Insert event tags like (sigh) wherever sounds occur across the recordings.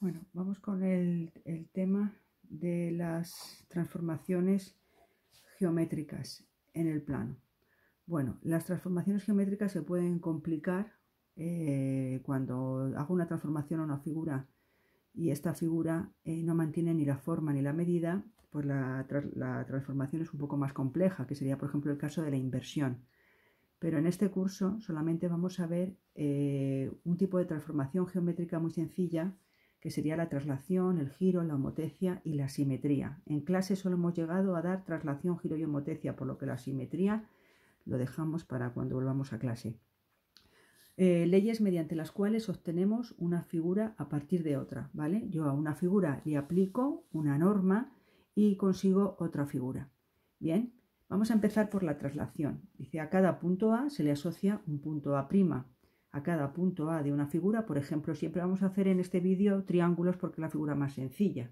Bueno, vamos con el, tema de las transformaciones geométricas en el plano. Bueno, las transformaciones geométricas se pueden complicar eh, cuando hago una transformación a una figura y esta figura eh, no mantiene ni la forma ni la medida, pues la, transformación es un poco más compleja, que sería, por ejemplo, el caso de la inversión. Pero en este curso solamente vamos a ver eh, un tipo de transformación geométrica muy sencilla, que sería la traslación, el giro, la homotecia y la simetría. En clase solo hemos llegado a dar traslación, giro y homotecia, por lo que la simetría lo dejamos para cuando volvamos a clase. Eh, leyes mediante las cuales obtenemos una figura a partir de otra, ¿vale? Yo a una figura le aplico una norma y consigo otra figura. Bien, vamos a empezar por la traslación. Dice, a cada punto A se le asocia un punto A' cada punto A de una figura. Por ejemplo, siempre vamos a hacer en este vídeo triángulos porque es la figura más sencilla,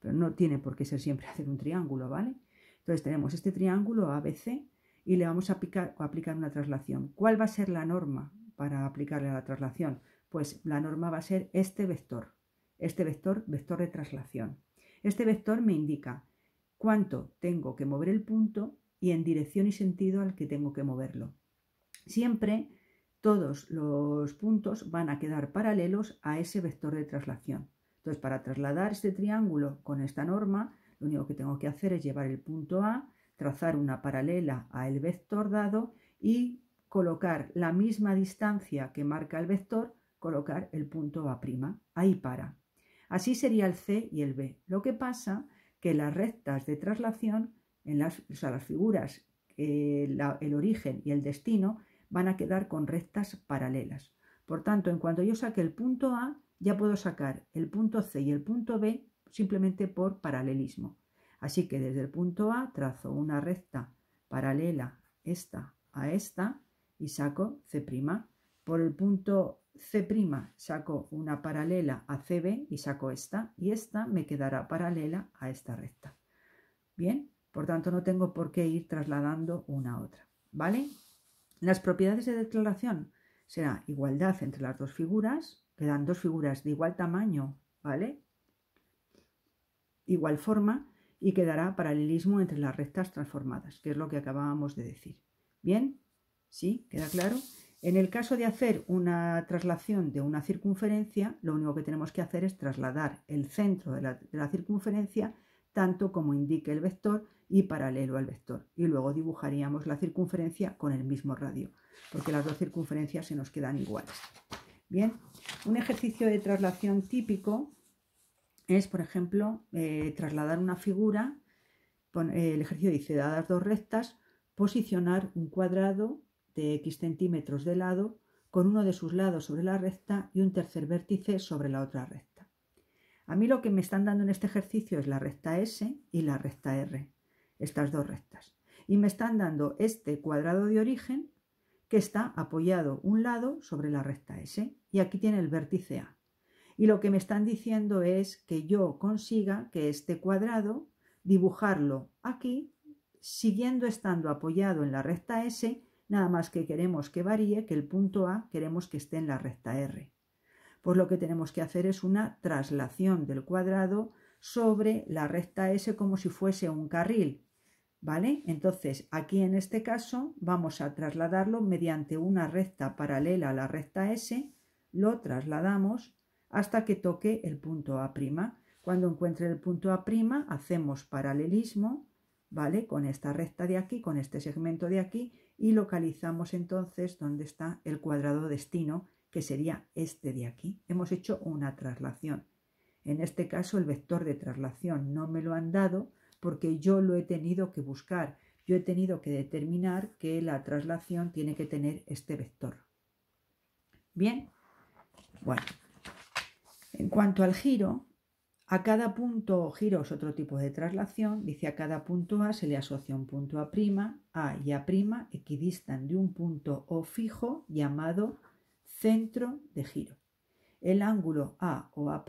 pero no tiene por qué ser siempre (laughs) hacer un triángulo, ¿vale? Entonces tenemos este triángulo ABC y le vamos a, aplicar, o aplicar una traslación. ¿Cuál va a ser la norma para aplicarle a la traslación? Pues la norma va a ser este vector, este vector, vector de traslación. Este vector me indica cuánto tengo que mover el punto y en dirección y sentido al que tengo que moverlo. Siempre todos los puntos van a quedar paralelos a ese vector de traslación. Entonces, para trasladar este triángulo con esta norma, lo único que tengo que hacer es llevar el punto A, trazar una paralela al vector dado y colocar la misma distancia que marca el vector, colocar el punto A'. Ahí para. Así sería el C y el B. Lo que pasa que las rectas de traslación, en las, o sea, las figuras, eh, el origen y el destino, van a quedar con rectas paralelas. Por tanto, en cuanto yo saque el punto A, ya puedo sacar el punto C y el punto B simplemente por paralelismo. Así que desde el punto A trazo una recta paralela esta a esta y saco C'. Por el punto C' saco una paralela a CB y saco esta y esta me quedará paralela a esta recta. Bien, por tanto no tengo por qué ir trasladando una a otra. ¿Vale? Las propiedades de declaración será igualdad entre las dos figuras, quedan dos figuras de igual tamaño, ¿vale? Igual forma y quedará paralelismo entre las rectas transformadas, que es lo que acabábamos de decir. ¿Bien? ¿Sí? ¿Queda claro? En el caso de hacer una traslación de una circunferencia, lo único que tenemos que hacer es trasladar el centro de la, de la circunferencia tanto como indique el vector y paralelo al vector. Y luego dibujaríamos la circunferencia con el mismo radio, porque las dos circunferencias se nos quedan iguales. Bien, un ejercicio de traslación típico es, por ejemplo, eh, trasladar una figura, eh, el ejercicio dice, dadas dos rectas, posicionar un cuadrado de x centímetros de lado con uno de sus lados sobre la recta y un tercer vértice sobre la otra recta. A mí lo que me están dando en este ejercicio es la recta S y la recta R, estas dos rectas. Y me están dando este cuadrado de origen que está apoyado un lado sobre la recta S. Y aquí tiene el vértice A. Y lo que me están diciendo es que yo consiga que este cuadrado, dibujarlo aquí, siguiendo estando apoyado en la recta S, nada más que queremos que varíe, que el punto A queremos que esté en la recta R. Pues lo que tenemos que hacer es una traslación del cuadrado sobre la recta S como si fuese un carril. ¿Vale? Entonces, aquí en este caso vamos a trasladarlo mediante una recta paralela a la recta S, lo trasladamos hasta que toque el punto A'. Cuando encuentre el punto A', hacemos paralelismo, ¿vale? Con esta recta de aquí, con este segmento de aquí, y localizamos entonces dónde está el cuadrado destino, que sería este de aquí. Hemos hecho una traslación. En este caso el vector de traslación no me lo han dado porque yo lo he tenido que buscar. Yo he tenido que determinar que la traslación tiene que tener este vector. Bien, bueno. En cuanto al giro, a cada punto giro es otro tipo de traslación. Dice a cada punto A se le asocia un punto A', A y A' equidistan de un punto O fijo llamado centro de giro. El ángulo A o A'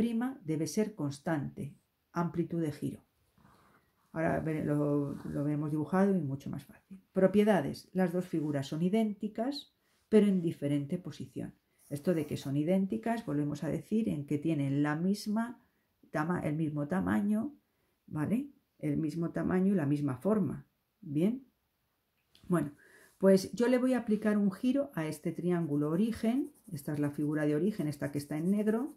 debe ser constante, amplitud de giro. Ahora lo, lo dibujado y mucho más fácil. Propiedades. Las dos figuras son idénticas, pero en diferente posición. Esto de que son idénticas, volvemos a decir, en que tienen la misma, el mismo tamaño, ¿vale? El mismo tamaño y la misma forma. Bien. Bueno, pues yo le voy a aplicar un giro a este triángulo origen, esta es la figura de origen, esta que está en negro,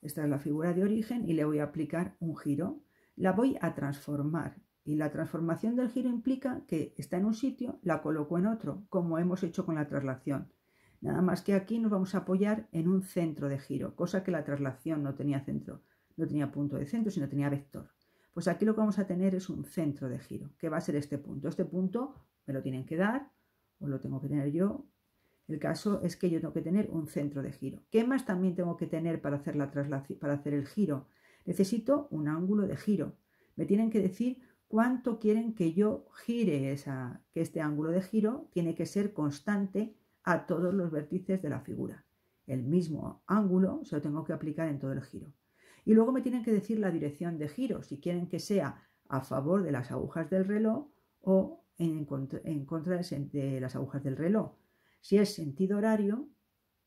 esta es la figura de origen y le voy a aplicar un giro. La voy a transformar y la transformación del giro implica que está en un sitio, la coloco en otro, como hemos hecho con la traslación. Nada más que aquí nos vamos a apoyar en un centro de giro, cosa que la traslación no tenía centro, no tenía punto de centro, sino tenía vector. Pues aquí lo que vamos a tener es un centro de giro, que va a ser este punto. Este punto me lo tienen que dar, o lo tengo que tener yo. El caso es que yo tengo que tener un centro de giro. ¿Qué más también tengo que tener para hacer, la para hacer el giro? Necesito un ángulo de giro. Me tienen que decir cuánto quieren que yo gire esa, que este ángulo de giro tiene que ser constante a todos los vértices de la figura. El mismo ángulo se lo tengo que aplicar en todo el giro. Y luego me tienen que decir la dirección de giro, si quieren que sea a favor de las agujas del reloj o en contra, de las agujas del reloj. Si es sentido horario,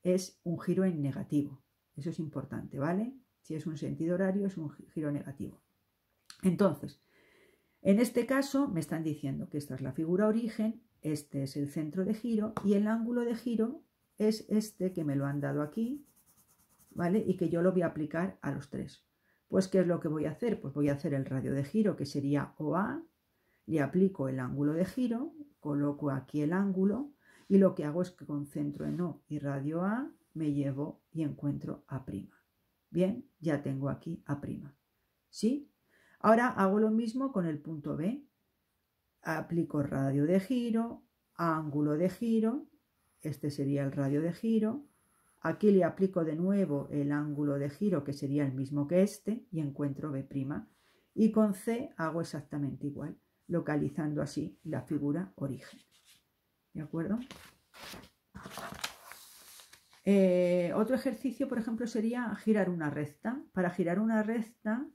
es un giro en negativo. Eso es importante, ¿vale? Si es un sentido horario, es un giro negativo. Entonces, en este caso me están diciendo que esta es la figura origen, este es el centro de giro y el ángulo de giro es este que me lo han dado aquí, ¿vale? Y que yo lo voy a aplicar a los tres. Pues, ¿qué es lo que voy a hacer? Pues voy a hacer el radio de giro, que sería OA, le aplico el ángulo de giro, coloco aquí el ángulo y lo que hago es que concentro en O y radio A, me llevo y encuentro A'. Bien, ya tengo aquí A'. ¿Sí? Ahora hago lo mismo con el punto B. Aplico radio de giro, ángulo de giro, este sería el radio de giro. Aquí le aplico de nuevo el ángulo de giro que sería el mismo que este y encuentro B'. Y con C hago exactamente igual localizando así la figura origen. ¿De acuerdo? Eh, otro ejercicio, por ejemplo, sería girar una recta. Para girar una recta,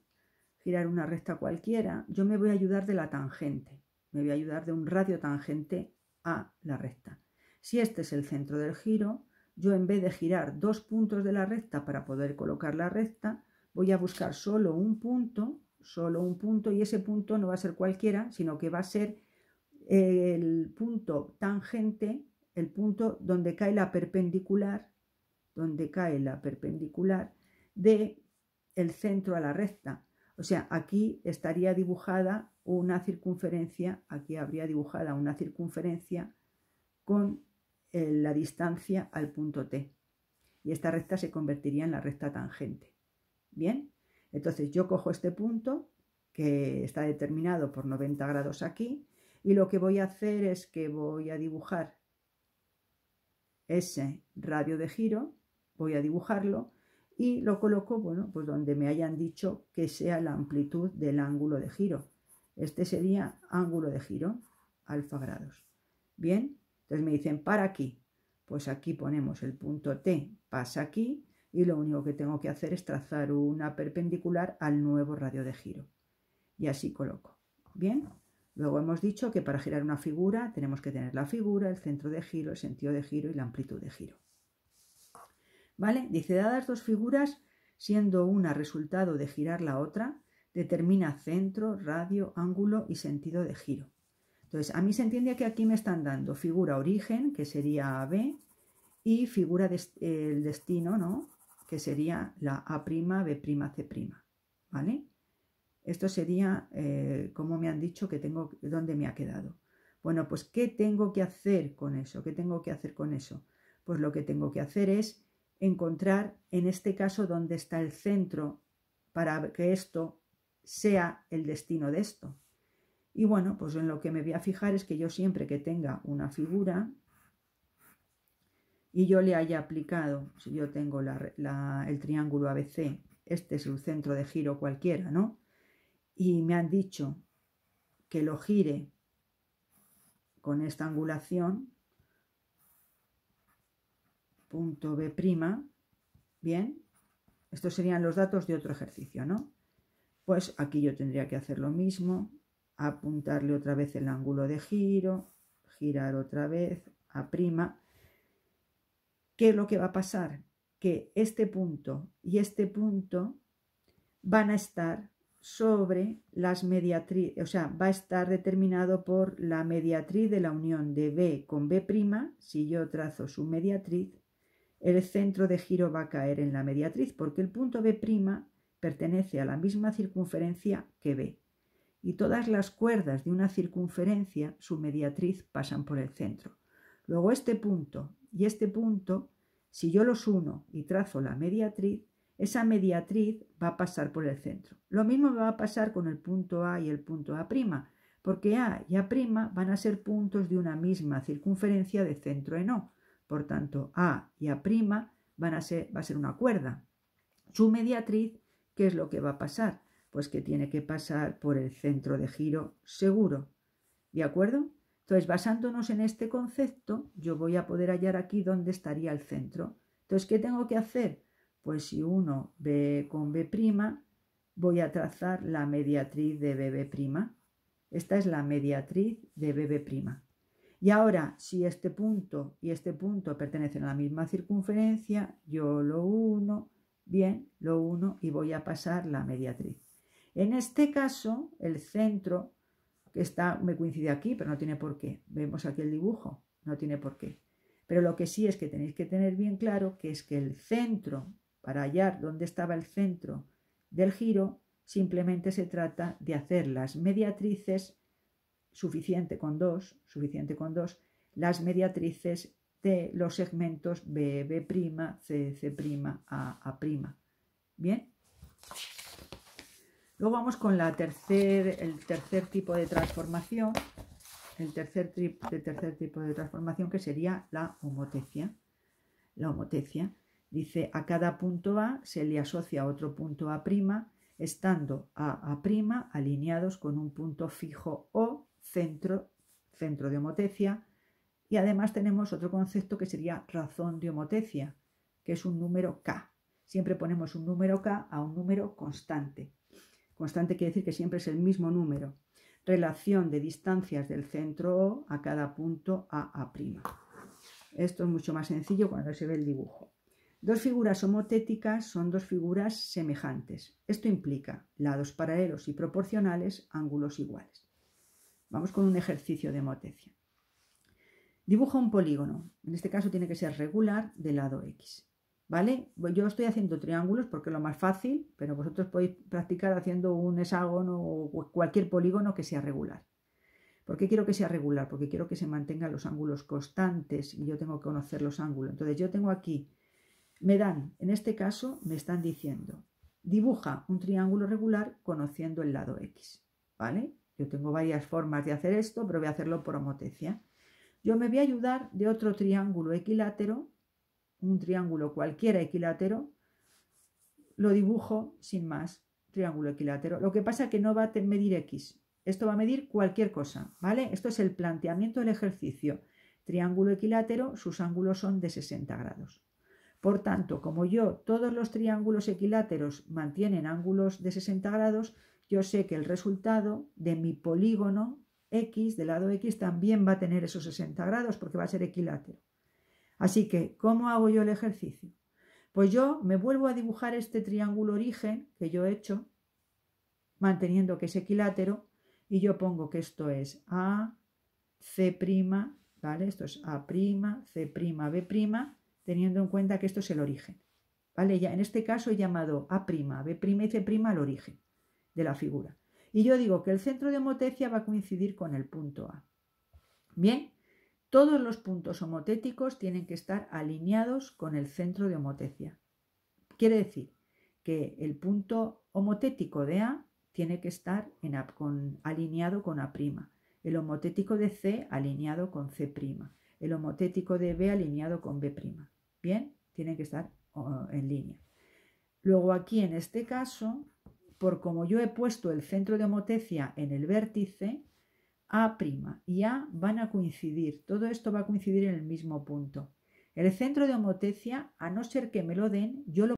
girar una recta cualquiera, yo me voy a ayudar de la tangente. Me voy a ayudar de un radio tangente a la recta. Si este es el centro del giro, yo en vez de girar dos puntos de la recta para poder colocar la recta, voy a buscar solo un punto solo un punto y ese punto no va a ser cualquiera, sino que va a ser el punto tangente, el punto donde cae la perpendicular, donde cae la perpendicular de el centro a la recta. O sea, aquí estaría dibujada una circunferencia, aquí habría dibujada una circunferencia con eh, la distancia al punto T. Y esta recta se convertiría en la recta tangente. ¿Bien? Entonces yo cojo este punto que está determinado por 90 grados aquí y lo que voy a hacer es que voy a dibujar ese radio de giro, voy a dibujarlo y lo coloco, bueno, pues donde me hayan dicho que sea la amplitud del ángulo de giro. Este sería ángulo de giro, alfa grados. Bien, entonces me dicen, para aquí. Pues aquí ponemos el punto T, pasa aquí y lo único que tengo que hacer es trazar una perpendicular al nuevo radio de giro. Y así coloco. Bien, luego hemos dicho que para girar una figura tenemos que tener la figura, el centro de giro, el sentido de giro y la amplitud de giro. ¿Vale? Dice, dadas dos figuras, siendo una resultado de girar la otra, determina centro, radio, ángulo y sentido de giro. Entonces, a mí se entiende que aquí me están dando figura origen, que sería B, y figura el destino, ¿no? que sería la A' B' C', ¿vale? Esto sería, eh, como me han dicho, que tengo, dónde me ha quedado. Bueno, pues, ¿qué tengo que hacer con eso? ¿Qué tengo que hacer con eso? Pues lo que tengo que hacer es encontrar, en este caso, dónde está el centro para que esto sea el destino de esto. Y bueno, pues en lo que me voy a fijar es que yo siempre que tenga una figura, y yo le haya aplicado, si yo tengo el triángulo ABC, este es el centro de giro cualquiera, ¿no? Y me han dicho que lo gire con esta angulación, punto B', bien, estos serían los datos de otro ejercicio, ¿no? Pues aquí yo tendría que hacer lo mismo, apuntarle otra vez el ángulo de giro, girar otra vez a prima, ¿Qué es lo que va a pasar? Que este punto y este punto van a estar sobre las mediatriz, o sea, va a estar determinado por la mediatriz de la unión de B con B', si yo trazo su mediatriz, el centro de giro va a caer en la mediatriz porque el punto B' pertenece a la misma circunferencia que B y todas las cuerdas de una circunferencia, su mediatriz, pasan por el centro. Luego este punto y este punto, si yo los uno y trazo la mediatriz, esa mediatriz va a pasar por el centro. Lo mismo va a pasar con el punto A y el punto A', porque A y A' van a ser puntos de una misma circunferencia de centro en O. Por tanto, A y A' van a ser, va a ser una cuerda. Su mediatriz, ¿qué es lo que va a pasar? Pues que tiene que pasar por el centro de giro seguro. ¿De acuerdo? Entonces, basándonos en este concepto, yo voy a poder hallar aquí dónde estaría el centro. Entonces, ¿qué tengo que hacer? Pues si uno ve con B', voy a trazar la mediatriz de BB'. Esta es la mediatriz de BB'. Y ahora, si este punto y este punto pertenecen a la misma circunferencia, yo lo uno, bien, lo uno y voy a pasar la mediatriz. En este caso, el centro Está me coincide aquí, pero no tiene por qué. Vemos aquí el dibujo, no tiene por qué. Pero lo que sí es que tenéis que tener bien claro que es que el centro, para hallar dónde estaba el centro del giro, simplemente se trata de hacer las mediatrices, suficiente con dos, suficiente con dos, las mediatrices de los segmentos B, B', C, C', A, A'. ¿Bien? Luego vamos con el tercer tipo de transformación, el tercer, tipo de transformación que sería la homotecia. La homotecia dice a cada punto A se le asocia otro punto A', estando A, alineados con un punto fijo O, centro, centro de homotecia, y además tenemos otro concepto que sería razón de homotecia, que es un número K. Siempre ponemos un número K a un número constante. Constante quiere decir que siempre es el mismo número. Relación de distancias del centro O a cada punto A'. Esto es mucho más sencillo cuando se ve el dibujo. Dos figuras homotéticas son dos figuras semejantes. Esto implica lados paralelos y proporcionales, ángulos iguales. Vamos con un ejercicio de homotecia. Dibuja un polígono. En este caso tiene que ser regular de lado X. ¿vale? Pues yo estoy haciendo triángulos porque es lo más fácil, pero vosotros podéis practicar haciendo un hexágono o cualquier polígono que sea regular. ¿Por qué quiero que sea regular? Porque quiero que se mantengan los ángulos constantes y yo tengo que conocer los ángulos. Entonces yo tengo aquí, me dan, en este caso me están diciendo, dibuja un triángulo regular conociendo el lado X, ¿vale? Yo tengo varias formas de hacer esto, pero voy a hacerlo por homotecia. Yo me voy a ayudar de otro triángulo equilátero un triángulo cualquiera equilátero, lo dibujo sin más, triángulo equilátero. Lo que pasa que no va a medir X, esto va a medir cualquier cosa, ¿vale? Esto es el planteamiento del ejercicio. Triángulo equilátero, sus ángulos son de 60 grados. Por tanto, como yo todos los triángulos equiláteros mantienen ángulos de 60 grados, yo sé que el resultado de mi polígono X, del lado X, también va a tener esos 60 grados porque va a ser equilátero. Así que, ¿cómo hago yo el ejercicio? Pues yo me vuelvo a dibujar este triángulo origen que yo he hecho, manteniendo que es equilátero, y yo pongo que esto es A, C', ¿vale? Esto es A', C', B', teniendo en cuenta que esto es el origen, ¿vale? Ya, en este caso he llamado A', B' y C' al origen de la figura. Y yo digo que el centro de homotecia va a coincidir con el punto A. Bien, todos los puntos homotéticos tienen que estar alineados con el centro de homotecia. Quiere decir que el punto homotético de A tiene que estar alineado con A', el homotético de C alineado con C', el homotético de B alineado con B'. Bien, Tiene que estar en línea. Luego aquí en este caso, por como yo he puesto el centro de homotecia en el vértice, a' y A van a coincidir. Todo esto va a coincidir en el mismo punto. El centro de homotecia, a no ser que me lo den, yo lo